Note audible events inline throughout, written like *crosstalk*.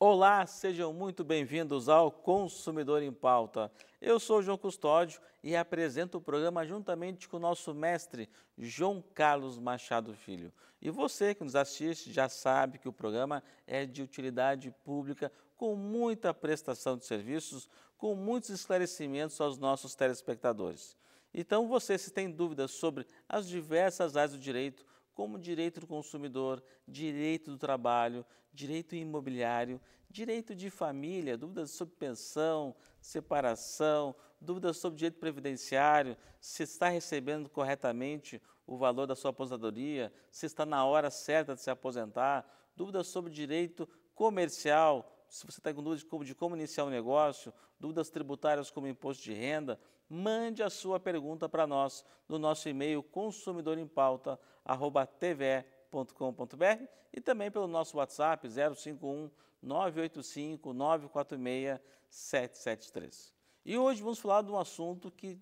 Olá, sejam muito bem-vindos ao Consumidor em Pauta. Eu sou João Custódio e apresento o programa juntamente com o nosso mestre João Carlos Machado Filho. E você que nos assiste já sabe que o programa é de utilidade pública, com muita prestação de serviços, com muitos esclarecimentos aos nossos telespectadores. Então, você se tem dúvidas sobre as diversas áreas do direito, como direito do consumidor, direito do trabalho, direito imobiliário, direito de família, dúvidas sobre pensão, separação, dúvidas sobre direito previdenciário, se está recebendo corretamente o valor da sua aposentadoria, se está na hora certa de se aposentar, dúvidas sobre direito comercial, se você está com dúvidas de como, de como iniciar um negócio, dúvidas tributárias como imposto de renda, mande a sua pergunta para nós no nosso e-mail consumidorempauta.tve.com.br e também pelo nosso WhatsApp 051 985 946 773. E hoje vamos falar de um assunto que,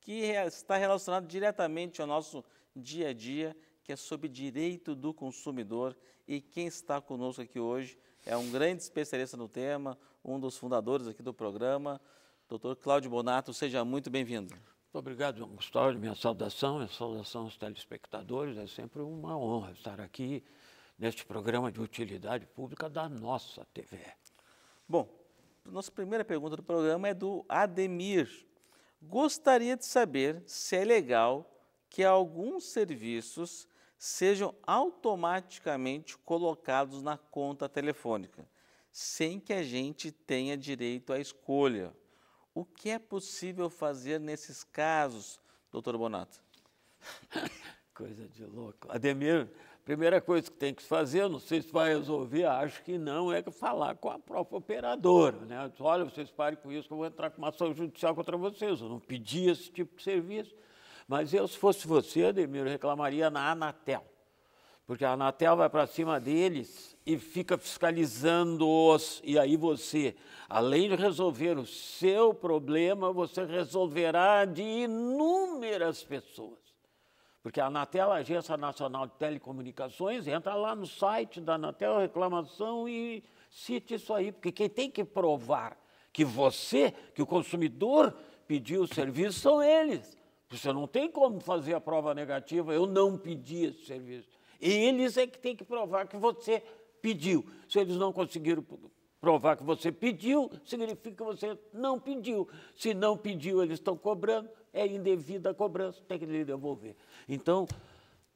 que está relacionado diretamente ao nosso dia a dia, que é sobre direito do consumidor. E quem está conosco aqui hoje é um grande especialista no tema, um dos fundadores aqui do programa. Doutor Cláudio Bonato, seja muito bem-vindo. Muito obrigado, Gustavo. Minha saudação, minha saudação aos telespectadores. É sempre uma honra estar aqui neste programa de utilidade pública da nossa TV. Bom, nossa primeira pergunta do programa é do Ademir. Gostaria de saber se é legal que alguns serviços sejam automaticamente colocados na conta telefônica, sem que a gente tenha direito à escolha. O que é possível fazer nesses casos, doutor Bonato? *laughs* Coisa de louco. Ademir, primeira coisa que tem que fazer, não sei se vai resolver, acho que não, é falar com a própria operadora. Né? Olha, vocês parem com isso, que eu vou entrar com uma ação judicial contra vocês. Eu não pedi esse tipo de serviço. Mas eu, se fosse você, Ademir, reclamaria na Anatel. Porque a Anatel vai para cima deles e fica fiscalizando-os. E aí você, além de resolver o seu problema, você resolverá de inúmeras pessoas. Porque a Anatel, a Agência Nacional de Telecomunicações, entra lá no site da Anatel Reclamação e cite isso aí. Porque quem tem que provar que você, que o consumidor pediu o serviço, são eles. Você não tem como fazer a prova negativa, eu não pedi esse serviço. Eles é que tem que provar que você pediu. Se eles não conseguiram provar que você pediu, significa que você não pediu. Se não pediu, eles estão cobrando, é indevida a cobrança, tem que lhe devolver. Então,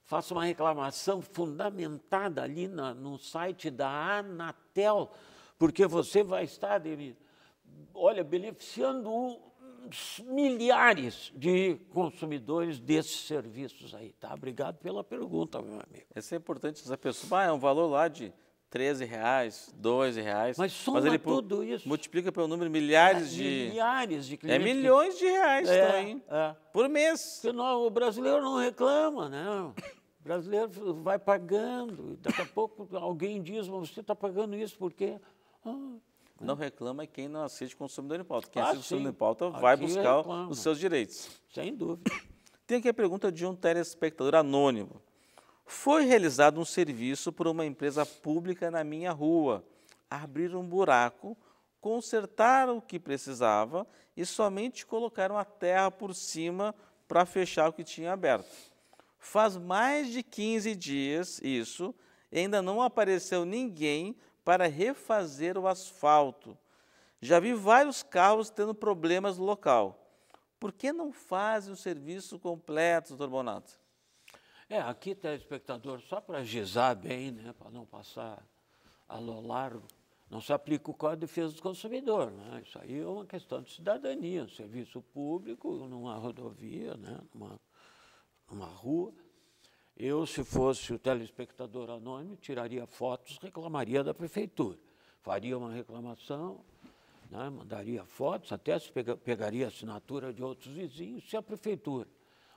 faça uma reclamação fundamentada ali na, no site da Anatel, porque você vai estar, Denise, olha, beneficiando o milhares de consumidores desses serviços aí, tá? Obrigado pela pergunta, meu amigo. Isso é importante, essa pessoa, ah, é um valor lá de 13 reais, 12 reais. Mas soma mas ele tudo isso. Multiplica pelo número milhares é, de... Milhares de é clientes. É milhões de reais é, também, tá, é. por mês. Porque não, o brasileiro não reclama, né? O brasileiro vai pagando. Daqui a pouco alguém diz, mas você está pagando isso por quê? Ah, não reclama quem não assiste consumidor em pauta. Quem ah, assiste consumidor em pauta vai buscar é os seus direitos. Sem dúvida. *coughs* Tem aqui a pergunta de um telespectador anônimo. Foi realizado um serviço por uma empresa pública na minha rua. Abrir um buraco, consertar o que precisava e somente colocaram a terra por cima para fechar o que tinha aberto. Faz mais de 15 dias isso e ainda não apareceu ninguém para refazer o asfalto. Já vi vários carros tendo problemas no local. Por que não fazem o serviço completo, doutor Bonato? É, aqui, telespectador, só para gizar bem, né, para não passar a lo largo, não se aplica o Código de Defesa do Consumidor. Né? Isso aí é uma questão de cidadania, um serviço público numa rodovia, né, numa, numa rua. Eu, se fosse o telespectador anônimo, tiraria fotos, reclamaria da prefeitura. Faria uma reclamação, né, mandaria fotos, até pegaria assinatura de outros vizinhos, se a prefeitura,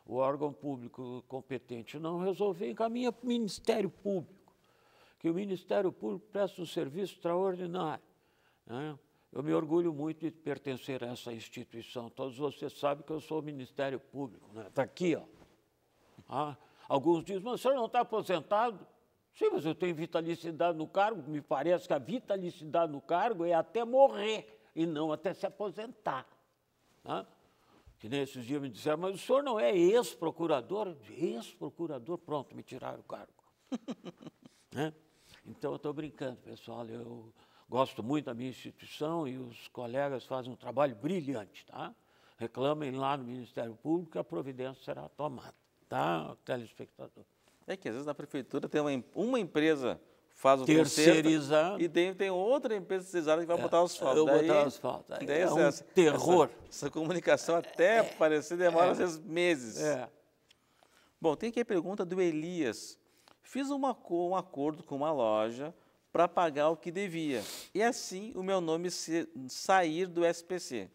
o órgão público competente, não resolver, encaminha para o Ministério Público, que o Ministério Público presta um serviço extraordinário. Né? Eu me orgulho muito de pertencer a essa instituição. Todos vocês sabem que eu sou o Ministério Público. Está né? Tá aqui, ó. Ah, Alguns dizem, mas o senhor não está aposentado? Sim, mas eu tenho vitalicidade no cargo, me parece que a vitalicidade no cargo é até morrer e não até se aposentar. Né? Que nesses dias me disseram, mas o senhor não é ex-procurador? Ex-procurador, pronto, me tiraram o cargo. *laughs* né? Então eu estou brincando, pessoal. Eu gosto muito da minha instituição e os colegas fazem um trabalho brilhante. Tá? Reclamem lá no Ministério Público que a providência será tomada tá, telespectador. É que às vezes na prefeitura tem uma, uma empresa faz o terceirizado e tem, tem outra empresa terceirizada que vai é, botar os asfalto. Eu daí, botar asfalto. é um terror. Essa, essa, comunicação até é, parecer demora é, meses. É. Bom, tem aqui a pergunta do Elias. Fiz uma, um acordo com uma loja para pagar o que devia e assim o meu nome se, sair do SPC.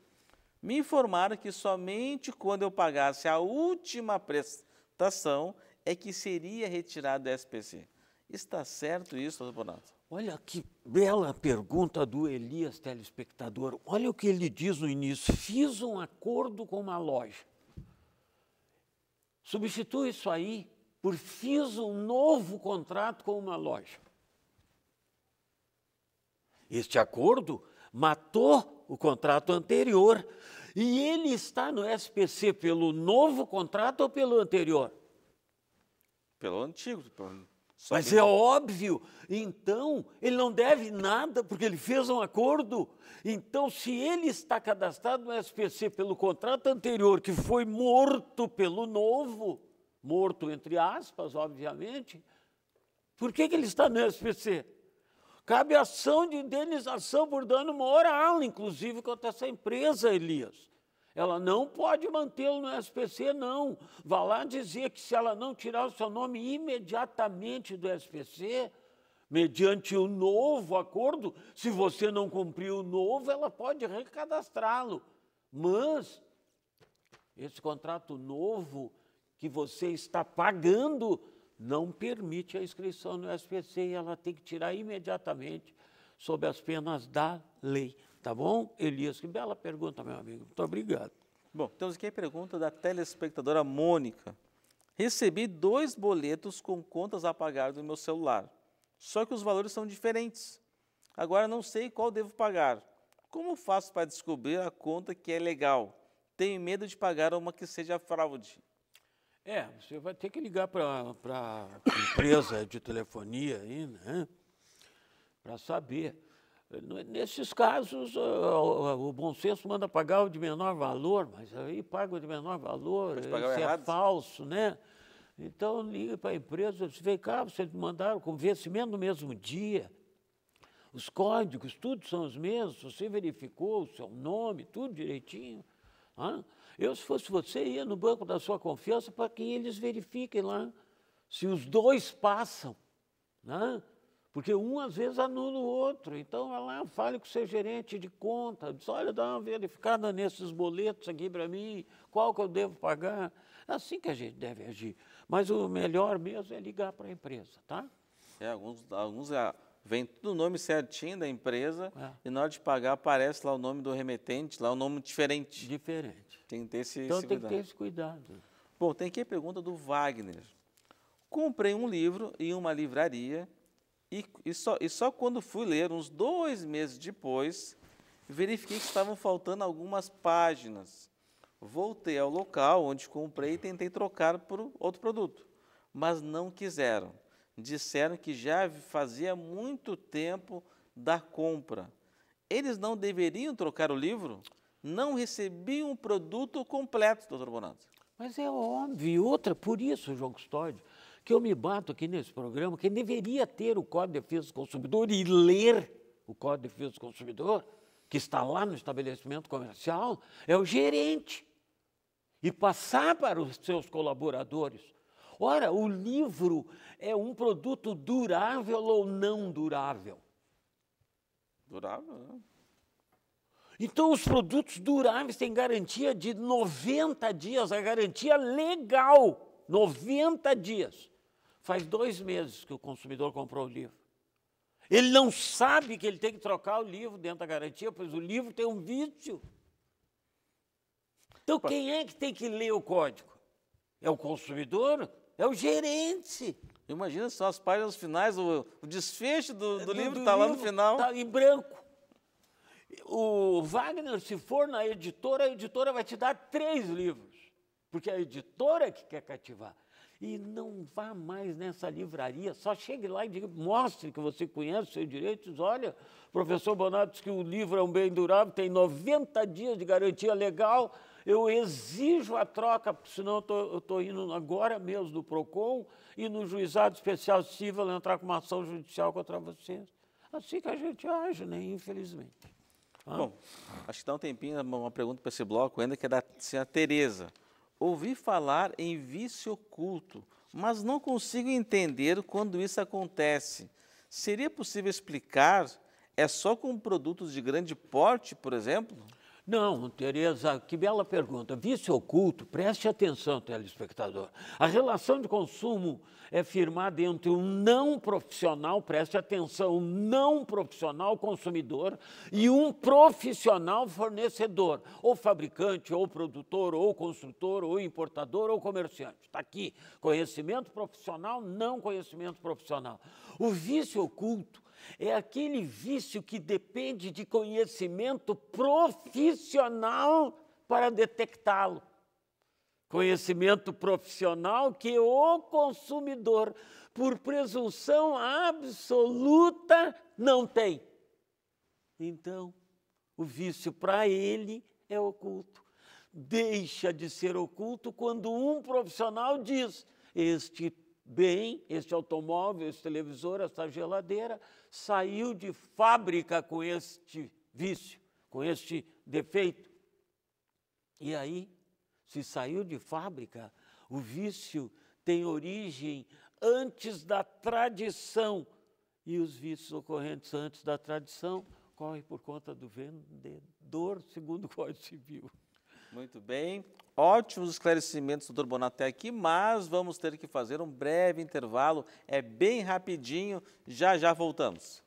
Me informaram que somente quando eu pagasse a última prestação tação é que seria retirado do SPC. Está certo isso, doutor Bonato? Olha que bela pergunta do Elias, telespectador. Olha o que ele diz no início. Fiz um acordo com uma loja. Substitui isso aí por fiz um novo contrato com uma loja. Este acordo matou o contrato anterior, e ele está no SPC pelo novo contrato ou pelo anterior? Pelo antigo. Pelo... Mas que... é óbvio. Então, ele não deve nada porque ele fez um acordo. Então, se ele está cadastrado no SPC pelo contrato anterior, que foi morto pelo novo, morto entre aspas, obviamente, por que, que ele está no SPC? Cabe ação de indenização por dano moral, inclusive contra essa empresa, Elias. Ela não pode mantê-lo no SPC, não. Vá lá dizer que se ela não tirar o seu nome imediatamente do SPC, mediante o novo acordo, se você não cumprir o novo, ela pode recadastrá-lo. Mas esse contrato novo que você está pagando não permite a inscrição no SPC e ela tem que tirar imediatamente sob as penas da lei. Tá bom? Elias, que bela pergunta, meu amigo. Muito obrigado. Bom, temos aqui a pergunta da telespectadora Mônica. Recebi dois boletos com contas a pagar do meu celular, só que os valores são diferentes. Agora não sei qual devo pagar. Como faço para descobrir a conta que é legal? Tenho medo de pagar uma que seja fraude. É, você vai ter que ligar para a empresa de telefonia aí, né? Para saber. Nesses casos, o, bom senso manda pagar o de menor valor, mas aí paga o de menor valor, isso é errado. é falso, né? Então liga para a empresa, você vem cá, vocês mandaram com vencimento no mesmo dia. Os códigos, tudo são os mesmos, você verificou o seu nome, tudo direitinho. Eu, se fosse você, ia no banco da sua confiança para que eles verifiquem lá se os dois passam. Né? Porque um às vezes anula o outro. Então, vai lá, fale com o seu gerente de conta. Diz: olha, dá uma verificada nesses boletos aqui para mim, qual que eu devo pagar. É assim que a gente deve agir. Mas o melhor mesmo é ligar para a empresa, tá? É, alguns, alguns é vem tudo o nome certinho da empresa é. e na hora de pagar aparece lá o nome do remetente, lá o um nome diferente. Diferente. Tem que ter esse, então, esse tem cuidado. que ter esse cuidado. Bom, tem aqui a pergunta do Wagner. Comprei um livro em uma livraria e, e, só, e só quando fui ler, uns dois meses depois, verifiquei que estavam faltando algumas páginas. Voltei ao local onde comprei e tentei trocar por outro produto, mas não quiseram disseram que já fazia muito tempo da compra. Eles não deveriam trocar o livro? Não recebiam o produto completo, doutor Bonato. Mas é óbvio. E outra, por isso, João Custódio, que eu me bato aqui nesse programa, que deveria ter o Código de Defesa do Consumidor e ler o Código de Defesa do Consumidor, que está lá no estabelecimento comercial, é o gerente. E passar para os seus colaboradores Ora, o livro é um produto durável ou não durável? Durável, né? Então, os produtos duráveis têm garantia de 90 dias, a garantia legal, 90 dias. Faz dois meses que o consumidor comprou o livro. Ele não sabe que ele tem que trocar o livro dentro da garantia, pois o livro tem um vício. Então, quem é que tem que ler o código? É o consumidor? É o gerente. Imagina só as páginas finais, o, o desfecho do, do, é, livro está lá no final. Está em branco. O Wagner, se for na editora, a editora vai te dar três livros, porque é a editora que quer cativar. E não vá mais nessa livraria, só chegue lá e diga, mostre que você conhece os seus direitos. Olha, professor Bonato que o livro é um bem durável, tem 90 dias de garantia legal. Eu exijo a troca, senão eu estou indo agora mesmo no PROCON e no juizado especial civil entrar com uma ação judicial contra vocês. Assim que a gente age, né? infelizmente. Ah. Bom, acho que dá um tempinho é uma pergunta para esse bloco ainda, que é da senhora Tereza. Ouvi falar em vício oculto, mas não consigo entender quando isso acontece. Seria possível explicar? É só com produtos de grande porte, por exemplo? Não, Tereza, que bela pergunta. Vício oculto, preste atenção, telespectador. A relação de consumo é firmada entre um não profissional, preste atenção, um não profissional consumidor e um profissional fornecedor, ou fabricante, ou produtor, ou construtor, ou importador, ou comerciante. Está aqui, conhecimento profissional, não conhecimento profissional. O vício oculto é aquele vício que depende de conhecimento profissional para detectá-lo. Conhecimento profissional que o consumidor, por presunção absoluta, não tem. Então, o vício para ele é oculto. Deixa de ser oculto quando um profissional diz: Este bem este automóvel, esse televisor, essa geladeira, saiu de fábrica com este vício, com este defeito. E aí, se saiu de fábrica, o vício tem origem antes da tradição. E os vícios ocorrentes antes da tradição correm por conta do vendedor, segundo o Código Civil. Muito bem. Ótimos esclarecimentos do Dr. até aqui, mas vamos ter que fazer um breve intervalo. É bem rapidinho. Já já voltamos.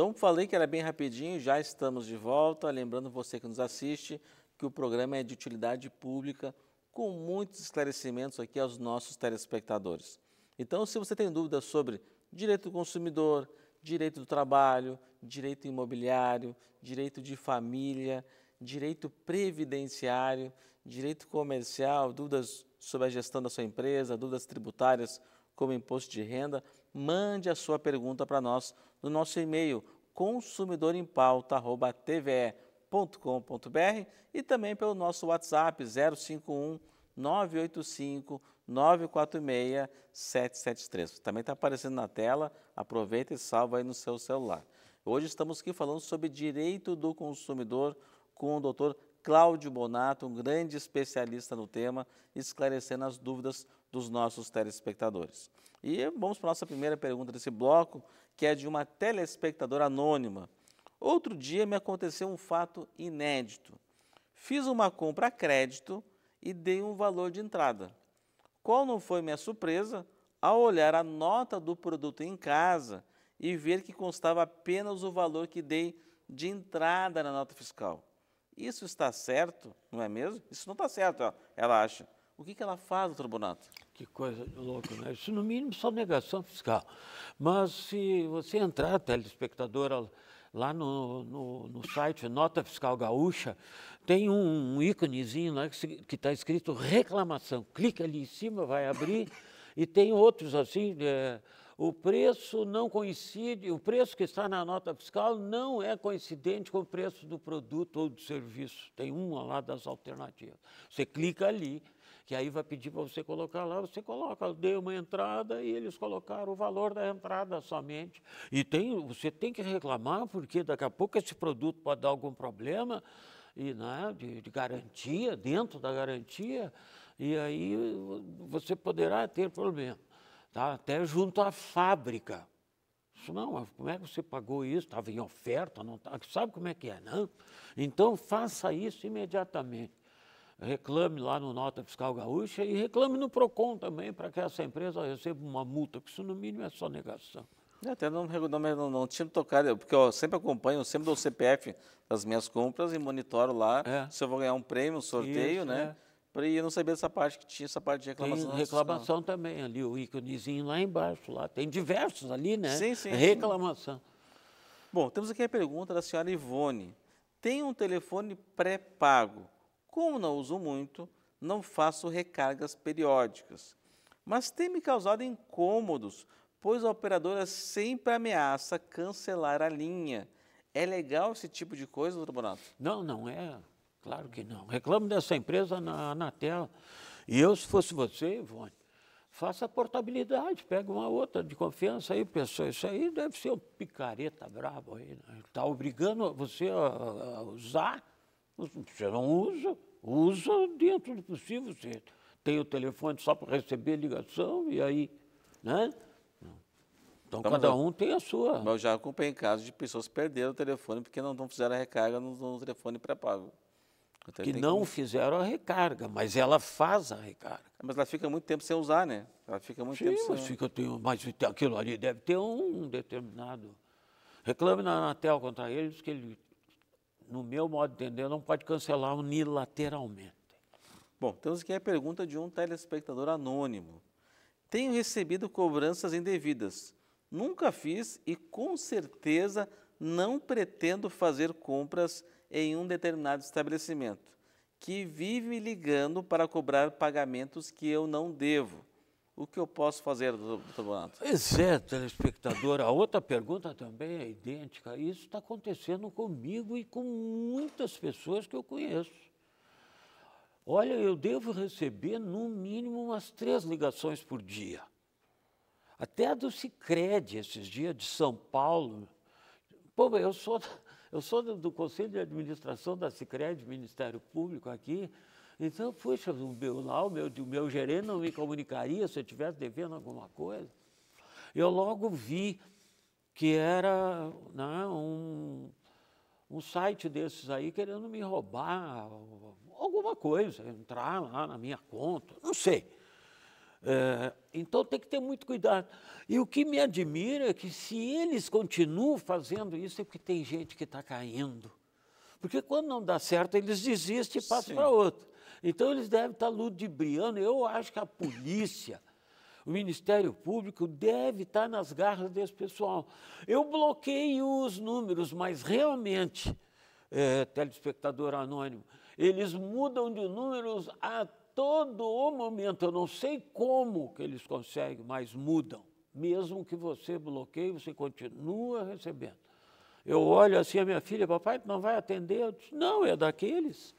Então, falei que era bem rapidinho, já estamos de volta. Lembrando você que nos assiste que o programa é de utilidade pública, com muitos esclarecimentos aqui aos nossos telespectadores. Então, se você tem dúvidas sobre direito do consumidor, direito do trabalho, direito imobiliário, direito de família, direito previdenciário, direito comercial, dúvidas sobre a gestão da sua empresa, dúvidas tributárias como imposto de renda, mande a sua pergunta para nós no nosso e-mail consumidorempauta.tve.com.br e também pelo nosso WhatsApp 051 985 946 773. Também está aparecendo na tela, aproveita e salva aí no seu celular. Hoje estamos aqui falando sobre direito do consumidor com o doutor Cláudio Bonato, um grande especialista no tema, esclarecendo as dúvidas dos nossos telespectadores. E vamos para a nossa primeira pergunta desse bloco, que é de uma telespectadora anônima. Outro dia me aconteceu um fato inédito. Fiz uma compra a crédito e dei um valor de entrada. Qual não foi minha surpresa ao olhar a nota do produto em casa e ver que constava apenas o valor que dei de entrada na nota fiscal. Isso está certo, não é mesmo? Isso não está certo, ela acha. O que, é que ela faz, doutor Bonato? Que coisa louca, né? Isso no mínimo só negação fiscal. Mas se você entrar, telespectador, lá no, no, no site Nota Fiscal Gaúcha, tem um, um íconezinho lá né, que está escrito reclamação. Clica ali em cima, vai abrir, e tem outros assim. É, o preço não coincide, o preço que está na nota fiscal não é coincidente com o preço do produto ou do serviço. Tem uma lá das alternativas. Você clica ali que aí vai pedir para você colocar lá, você coloca, deu uma entrada e eles colocaram o valor da entrada somente. E tem, você tem que reclamar, porque daqui a pouco esse produto pode dar algum problema e né, de, de garantia, dentro da garantia, e aí você poderá ter problema. Tá? Até junto à fábrica. Isso não, como é que você pagou isso? Estava em oferta, não tá? sabe como é que é, não? Né? Então faça isso imediatamente reclame lá no Nota Fiscal Gaúcha e reclame no PROCON também, para que essa empresa receba uma multa, que isso no mínimo é só negação. Eu é, até não, não, não, tinha me tocado, porque eu sempre acompanho, eu sempre dou o CPF das minhas compras e monitoro lá é. se eu vou ganhar um prêmio, um sorteio, isso, né? É. E eu não sabia dessa parte que tinha, essa parte de reclamação. Tem reclamação também, ali o íconezinho lá embaixo, lá. Tem diversos ali, né? Sim, sim. Reclamação. Sim. Bom, temos aqui a pergunta da senhora Ivone. Tem um telefone pré-pago como não uso muito, não faço recargas periódicas. Mas tem me causado incômodos, pois a operadora sempre ameaça cancelar a linha. É legal esse tipo de coisa, doutor Bonato? Não, não é. Claro que não. Reclamo dessa empresa na tela. E eu, se fosse você, Ivone, faça a portabilidade, pega uma outra de confiança aí, pessoal. Isso aí deve ser um picareta brabo aí. Está né? Tá obrigando você a, a usar você não usa, usa dentro do possível. Você tem o telefone só para receber ligação e aí, né? Então, cada um tem a sua. Mas eu já acompanhei casos de pessoas que perderam o telefone porque não, não fizeram a recarga no, no telefone pré-pago. Que não que... fizeram a recarga, mas ela faz a recarga. Mas ela fica muito tempo sem usar, né? Ela fica muito Sim, tempo mas sem... Fica, tem, mas aquilo ali deve ter um determinado... Reclame na Anatel contra eles que ele no meu modo de entender, não pode cancelar unilateralmente. Bom, temos aqui a pergunta de um telespectador anônimo. Tenho recebido cobranças indevidas. Nunca fiz e com certeza não pretendo fazer compras em um determinado estabelecimento, que vive ligando para cobrar pagamentos que eu não devo o que eu posso fazer, doutor Bonato? Exato, telespectador. A outra pergunta também é idêntica. Isso está acontecendo comigo e com muitas pessoas que eu conheço. Olha, eu devo receber no mínimo umas três ligações por dia. Até a do Cicred, esses dias, de São Paulo. Pô, eu sou, *laughs* eu sou do, do Conselho de Administração da Cicred, Ministério Público aqui. Então, puxa, o meu lá, o meu, o meu gerente não me comunicaria se eu estivesse devendo alguma coisa. Eu logo vi que era né, um, um site desses aí querendo me roubar alguma coisa, entrar lá na minha conta, não sei. É, então tem que ter muito cuidado. E o que me admira é que se eles continuam fazendo isso, é porque tem gente que está caindo. Porque quando não dá certo, eles desistem e passam para outro. Então eles devem estar ludibriando. Eu acho que a polícia, o Ministério Público deve estar nas garras desse pessoal. Eu bloqueio os números, mas realmente, é, telespectador anônimo, eles mudam de números a todo o momento. Eu não sei como que eles conseguem, mas mudam. Mesmo que você bloqueie, você continua recebendo. Eu olho assim, a minha filha, papai, não vai atender? Eu disse, não, é daqueles.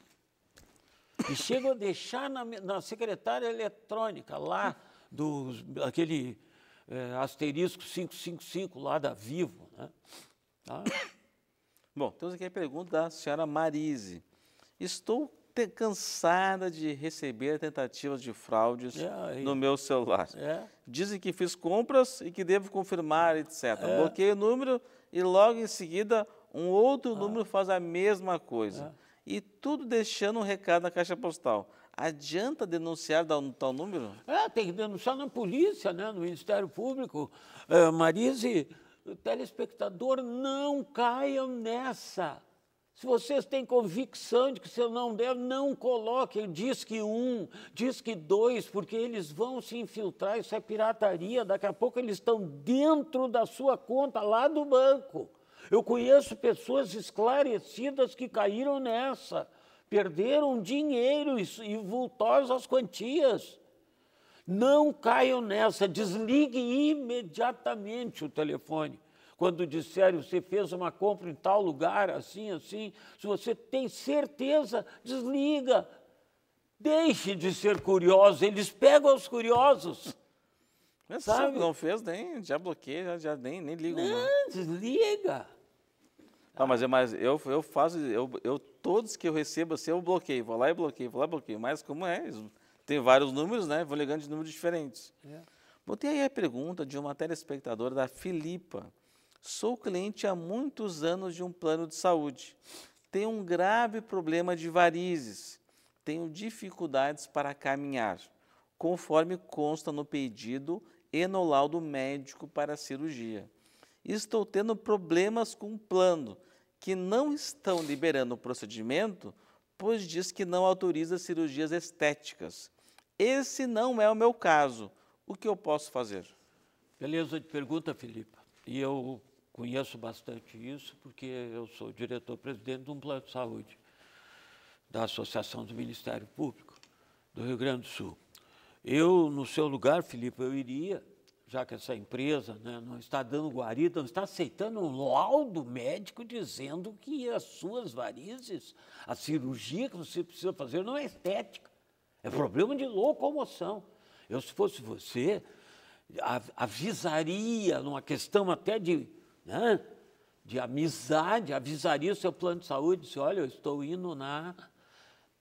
E chegam a deixar na, na secretária eletrônica lá do aquele é, asterisco 555 lá da Vivo. Né? Tá? Bom, temos aqui a pergunta da senhora Marise. Estou cansada de receber tentativas de fraudes é, no meu celular. É. Dizem que fiz compras e que devo confirmar, etc. É. Bloqueio o número e logo em seguida um outro ah. número faz a mesma coisa. É e tudo deixando um recado na caixa postal. Adianta denunciar dar tal número? É, tem que denunciar na polícia, né, no Ministério Público. É, Marise, telespectador, não caiam nessa. Se vocês têm convicção de que se não der, não coloquem. Diz que um, diz que dois, porque eles vão se infiltrar. Isso é pirataria. Daqui a pouco eles estão dentro da sua conta lá do banco. Eu conheço pessoas esclarecidas que caíram nessa, perderam dinheiro e vultosas quantias. Não caiam nessa, desligue imediatamente o telefone. Quando disserem você fez uma compra em tal lugar, assim, assim, se você tem certeza, desliga. Deixe de ser curioso, eles pegam os curiosos. Mas sabe? não fez, nem, já bloqueia, já, já nem, nem liga. Não, não, desliga. Não, mas, é mais, eu, eu faço, eu, eu, todos que eu recebo assim, eu bloqueio, vou lá e bloqueio, vou lá e bloqueio. Mas como é, tem vários números, né? Vou ligando de números diferentes. É. Botei aí a pergunta de uma telespectadora da Filipa. Sou cliente há muitos anos de um plano de saúde. Tenho um grave problema de varizes. Tenho dificuldades para caminhar, conforme consta no pedido e no laudo médico para cirurgia estou tendo problemas com o plano, que não estão liberando o procedimento, pois diz que não autoriza cirurgias estéticas. Esse não é o meu caso. O que eu posso fazer? Beleza de pergunta, Filipe. E eu conheço bastante isso, porque eu sou diretor-presidente de um plano de saúde da Associação do Ministério Público do Rio Grande do Sul. Eu, no seu lugar, Filipe, eu iria já que essa empresa né, não está dando guarida, não está aceitando um laudo médico dizendo que as suas varizes, a cirurgia que você precisa fazer não é estética, é problema de locomoção. Eu, se fosse você, avisaria numa questão até de, né, de amizade, avisaria o seu plano de saúde, disse, olha, eu estou indo na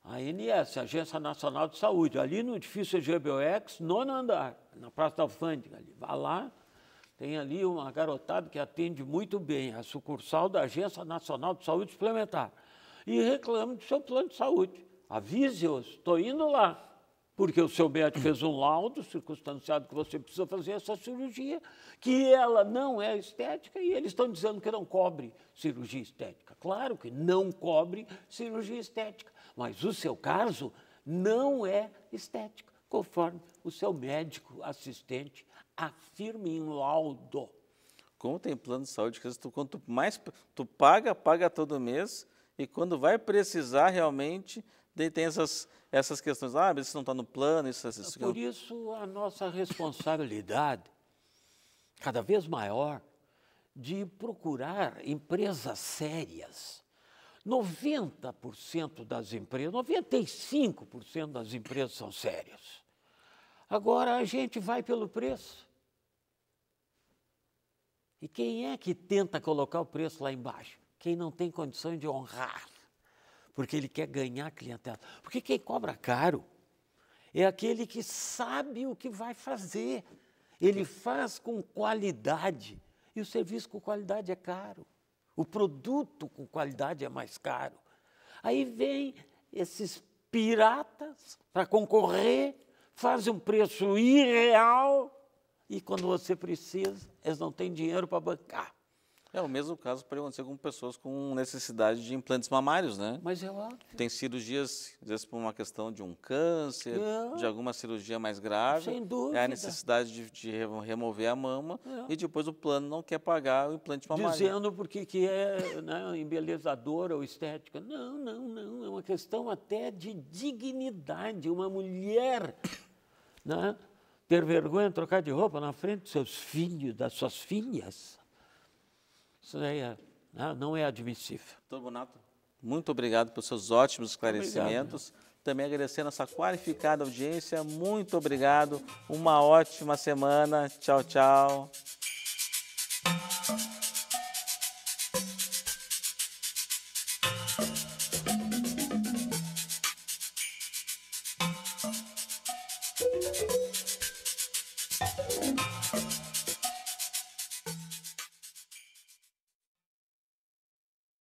a ANS, Agência Nacional de Saúde, ali no edifício GBOX, nono andar, na Praça da Alfândega. Ali. Vá lá, tem ali uma garotada que atende muito bem, a sucursal da Agência Nacional de Saúde Suplementar. E reclama do seu plano de saúde. Avise-os, estou indo lá. Porque o seu médico fez um laudo circunstanciado que você precisa fazer essa cirurgia, que ela não é estética e eles estão dizendo que não cobre cirurgia estética. Claro que não cobre cirurgia estética, mas o seu caso não é estético, conforme o seu médico assistente afirma em laudo. Como tem plano de saúde, quanto mais tu paga, paga todo mês, e quando vai precisar realmente, tem essas, essas questões. Ah, mas isso não está no plano, isso, isso Por isso, a nossa responsabilidade, cada vez maior, de procurar empresas sérias. 90% das empresas, 95% das empresas são sérias. Agora a gente vai pelo preço. E quem é que tenta colocar o preço lá embaixo? Quem não tem condições de honrar, porque ele quer ganhar clientela. Porque quem cobra caro é aquele que sabe o que vai fazer. Ele faz com qualidade e o serviço com qualidade é caro. O produto com qualidade é mais caro. Aí vem esses piratas para concorrer, fazem um preço irreal e quando você precisa, eles não têm dinheiro para bancar. É o mesmo caso pode acontecer com pessoas com necessidade de implantes mamários, né? Mas é óbvio. Tem cirurgias, às vezes por uma questão de um câncer, é. de alguma cirurgia mais grave. Sem dúvida. É a necessidade de, de remover a mama é. e depois o plano não quer pagar o implante mamário. Dizendo porque que é né, embelezadora ou estética. Não, não, não. É uma questão até de dignidade. Uma mulher, né? Ter vergonha de trocar de roupa na frente dos seus filhos, das suas filhas isso daí é, né, não é admissível. Doutor Bonato, muito obrigado pelos seus ótimos esclarecimentos. Obrigado, Também agradecendo essa qualificada audiência. Muito obrigado. Uma ótima semana. Tchau, tchau.